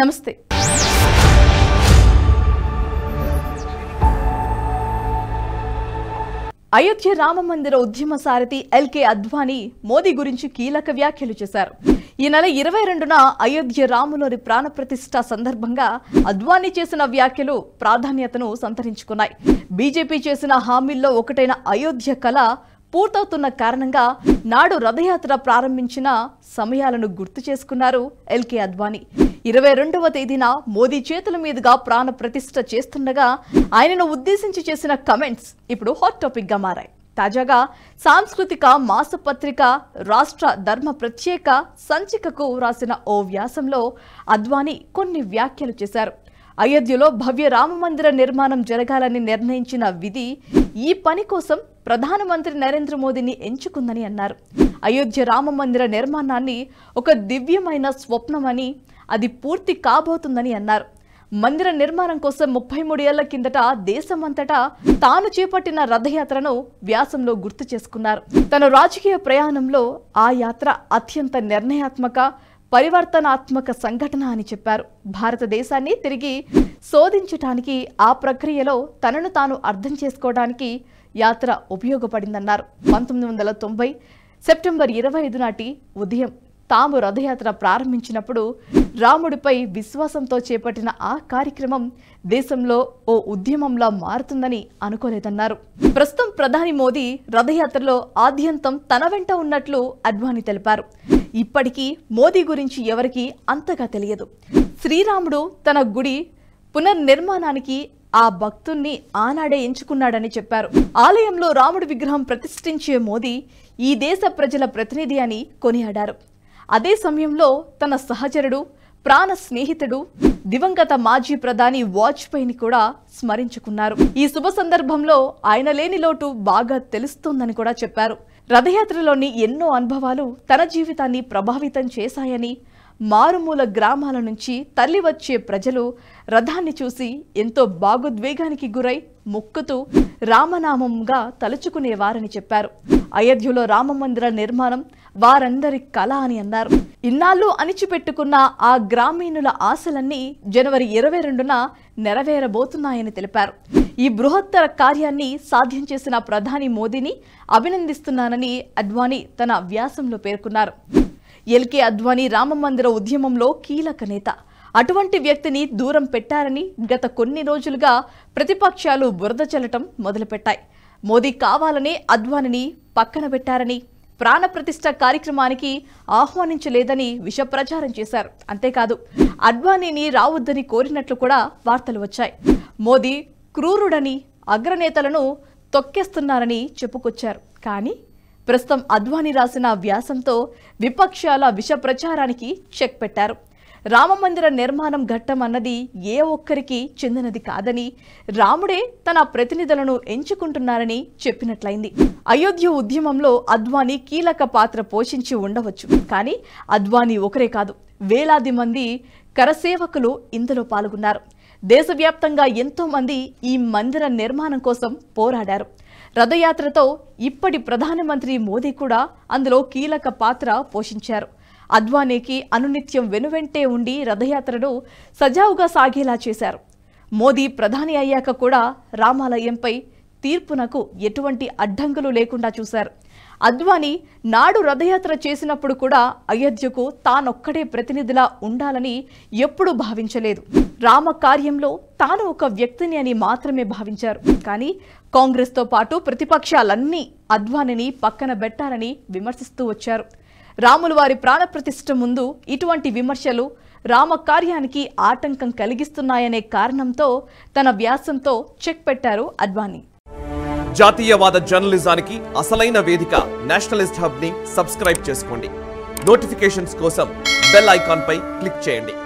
నమస్తే అయోధ్య రామ మందిర ఉద్యమ సారథి ఎల్కే అద్వానీ మోదీ గురించి కీలక వ్యాఖ్యలు చేశారు ఈ నెల ఇరవై రెండున అయోధ్య రాములోని ప్రాణప్రతిష్ట సందర్భంగా అద్వానీ చేసిన వ్యాఖ్యలు ప్రాధాన్యతను సంతరించుకున్నాయి బీజేపీ చేసిన హామీల్లో ఒకటైన అయోధ్య కళ పూర్తవుతున్న కారణంగా నాడు రథయాత్ర ప్రారంభించిన సమయాలను గుర్తు చేసుకున్నారు ఎల్కే అద్వానీ ఇరవై రెండవ తేదీన మోదీ చేతుల మీదుగా ప్రాణ ప్రతిష్ఠ చేస్తుండగా ఆయనను ఉద్దేశించి చేసిన కమెంట్స్ ఇప్పుడు హాట్ టాపిక్ గా మారాయి తాజాగా సాంస్కృతిక మాసపత్రిక రాష్ట్ర ధర్మ ప్రత్యేక సంచికకు రాసిన ఓ వ్యాసంలో అద్వానీ కొన్ని వ్యాఖ్యలు చేశారు అయోధ్యలో భవ్య రామమందిర నిర్మాణం జరగాలని నిర్ణయించిన విధి ఈ పని కోసం ప్రధానమంత్రి నరేంద్ర మోదీని ఎంచుకుందని అన్నారు అయోధ్య రామ మందిర నిర్మాణాన్ని ఒక దివ్యమైన స్వప్నమని అది పూర్తి కాబోతుందని అన్నారు మందిర నిర్మాణం కోసం ముప్పై మూడు ఏళ్ల కిందట దేశమంతటా తాను చేపట్టిన రథయాత్రను వ్యాసంలో గుర్తు చేసుకున్నారు తన రాజకీయ ప్రయాణంలో ఆ యాత్ర అత్యంత నిర్ణయాత్మక పరివర్తనాత్మక సంఘటన అని చెప్పారు భారతదేశాన్ని తిరిగి శోధించటానికి ఆ ప్రక్రియలో తనను తాను అర్థం చేసుకోవడానికి యాత్ర ఉపయోగపడిందన్నారు పంతొమ్మిది వందల తొంభై సెప్టెంబర్ ఇరవై ఐదు నాటి ఉదయం తాము రథయాత్ర ప్రారంభించినప్పుడు రాముడిపై విశ్వాసంతో చేపట్టిన ఆ కార్యక్రమం దేశంలో ఓ ఉద్యమంలా మారుతుందని అనుకోలేదన్నారు ప్రస్తుతం ప్రధాని మోదీ రథయాత్రలో ఆద్యంతం తన వెంట ఉన్నట్లు అద్వానీ తెలిపారు ఇప్పటికీ మోదీ గురించి ఎవరికి అంతగా తెలియదు శ్రీరాముడు తన గుడి పునర్నిర్మాణానికి ఆ భక్తుణ్ణి ఆనాడే ఎంచుకున్నాడని చెప్పారు ఆలయంలో రాముడి విగ్రహం ప్రతిష్ఠించే మోదీ ఈ దేశ ప్రజల ప్రతినిధి అని కొనియాడారు అదే సమయంలో తన సహచరుడు ప్రాణ స్నేహితుడు దివంగత మాజీ ప్రధాని వాజ్పేయిని కూడా స్మరించుకున్నారు ఈ శుభ సందర్భంలో ఆయన లేని లోటు బాగా తెలుస్తోందని కూడా చెప్పారు రథయాత్రలోని ఎన్నో అనుభవాలు తన జీవితాన్ని ప్రభావితం చేశాయని మారుమూల గ్రామాల నుంచి తల్లి వచ్చే ప్రజలు రథాన్ని చూసి ఎంతో భాగోద్వేగానికి గురై మొక్కుతూ రామనామంగా తలుచుకునేవారని చెప్పారు అయోధ్యలో రామ మందిర నిర్మాణం వారందరి కళ అని అన్నారు ఇన్నాళ్ళు అణిచిపెట్టుకున్న ఆ గ్రామీణుల ఆశలన్నీ జనవరి ఇరవై రెండున నెరవేరబోతున్నాయని తెలిపారు ఈ బృహత్తర కార్యాన్ని సాధ్యం చేసిన ప్రధాని మోదీని అభినందిస్తున్నానని అద్వానీ తన వ్యాసంలో పేర్కొన్నారు ఎల్కే అద్వానీ రామ మందిర ఉద్యమంలో కీలక నేత అటువంటి వ్యక్తిని దూరం పెట్టారని గత కొన్ని రోజులుగా ప్రతిపక్షాలు బురద చల్లటం మొదలుపెట్టాయి మోదీ కావాలనే అద్వానిని పక్కన పెట్టారని ప్రాణప్రతిష్ట కార్యక్రమానికి ఆహ్వానించలేదని విషప్రచారం చేశారు అంతేకాదు అడ్వానీని రావద్దని కోరినట్లు కూడా వార్తలు వచ్చాయి మోదీ క్రూరుడని అగ్రనేతలను తొక్కేస్తున్నారని చెప్పుకొచ్చారు కానీ ప్రస్తుతం అద్వానీ రాసిన వ్యాసంతో విపక్షాల విష ప్రచారానికి చెక్ పెట్టారు రామమందిర నిర్మాణం ఘట్టం అన్నది ఏ ఒక్కరికి చెందినది కాదని రాముడే తన ప్రతినిధులను ఎంచుకుంటున్నారని చెప్పినట్లయింది అయోధ్య ఉద్యమంలో అద్వానీ కీలక పాత్ర పోషించి ఉండవచ్చు కానీ అద్వానీ ఒకరే కాదు వేలాది మంది కరసేవకులు ఇందులో పాల్గొన్నారు దేశవ్యాప్తంగా ఎంతోమంది ఈ మందిర నిర్మాణం కోసం పోరాడారు రథయాత్రతో ఇప్పటి ప్రధానమంత్రి మోదీ కూడా అందులో కీలక పాత్ర పోషించారు అద్వానీకి అనునిత్యం వెనువెంటే ఉండి రథయాత్రను సజావుగా సాగేలా చేశారు మోదీ ప్రధాని అయ్యాక కూడా రామాలయంపై తీర్పునకు ఎటువంటి అడ్డంకులు లేకుండా చూశారు అద్వానీ నాడు రథయాత్ర చేసినప్పుడు కూడా అయోధ్యకు తానొక్కడే ప్రతినిధిలా ఉండాలని ఎప్పుడూ భావించలేదు రామ కార్యంలో తాను ఒక వ్యక్తిని అని మాత్రమే భావించారు కానీ కాంగ్రెస్తో పాటు ప్రతిపక్షాలన్నీ అద్వానిని పక్కన పెట్టాలని విమర్శిస్తూ వచ్చారు రాములు వారి ప్రాణప్రతిష్ఠ ముందు ఇటువంటి విమర్శలు రామ కార్యానికి ఆటంకం కలిగిస్తున్నాయనే కారణంతో తన వ్యాసంతో చెక్ పెట్టారు అద్వానీ జాతీయవాద జర్నలిజానికి అసలైన వేదిక నేషనలిస్ట్ హబ్ ని సబ్స్క్రైబ్ చేసుకోండి నోటిఫికేషన్స్ కోసం బెల్ ఐకాన్ పై క్లిక్ చేయండి